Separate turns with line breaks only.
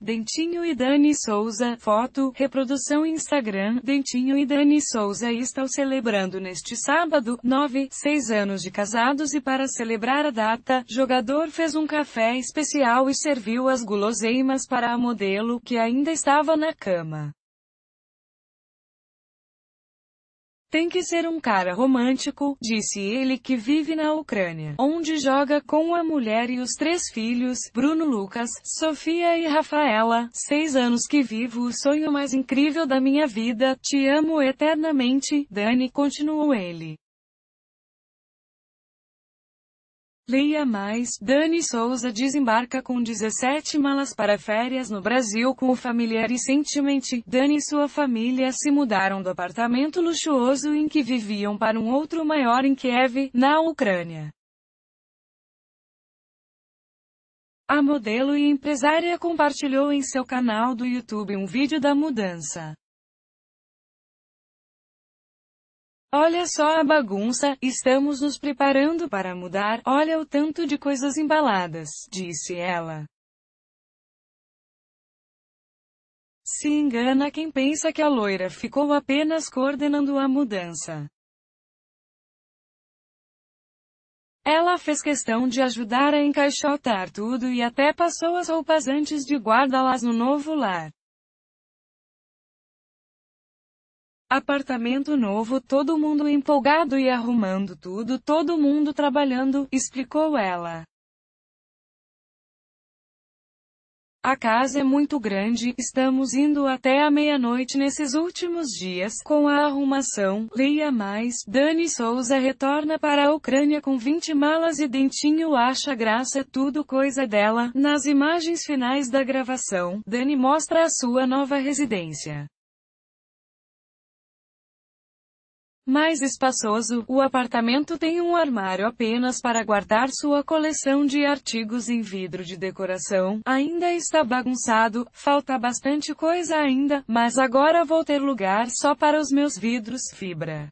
Dentinho e Dani Souza, foto, reprodução Instagram, Dentinho e Dani Souza estão celebrando neste sábado, 9, 6 anos de casados e para celebrar a data, jogador fez um café especial e serviu as guloseimas para a modelo, que ainda estava na cama. Tem que ser um cara romântico, disse ele que vive na Ucrânia, onde joga com a mulher e os três filhos, Bruno Lucas, Sofia e Rafaela, seis anos que vivo o sonho mais incrível da minha vida, te amo eternamente, Dani continuou ele. Leia mais. Dani Souza desembarca com 17 malas para férias no Brasil com o familiar recentemente. Dani e sua família se mudaram do apartamento luxuoso em que viviam para um outro maior em Kiev, na Ucrânia. A modelo e empresária compartilhou em seu canal do YouTube um vídeo da mudança. Olha só a bagunça, estamos nos preparando para mudar, olha o tanto de coisas embaladas, disse ela. Se engana quem pensa que a loira ficou apenas coordenando a mudança. Ela fez questão de ajudar a encaixotar tudo e até passou as roupas antes de guardá-las no novo lar. Apartamento novo, todo mundo empolgado e arrumando tudo, todo mundo trabalhando, explicou ela. A casa é muito grande, estamos indo até a meia-noite nesses últimos dias, com a arrumação. Leia mais, Dani Souza retorna para a Ucrânia com 20 malas e Dentinho acha graça, tudo coisa dela. Nas imagens finais da gravação, Dani mostra a sua nova residência. mais espaçoso, o apartamento tem um armário apenas para guardar sua coleção de artigos em vidro de decoração. Ainda está bagunçado, falta bastante coisa ainda, mas agora vou ter lugar só para os meus vidros fibra.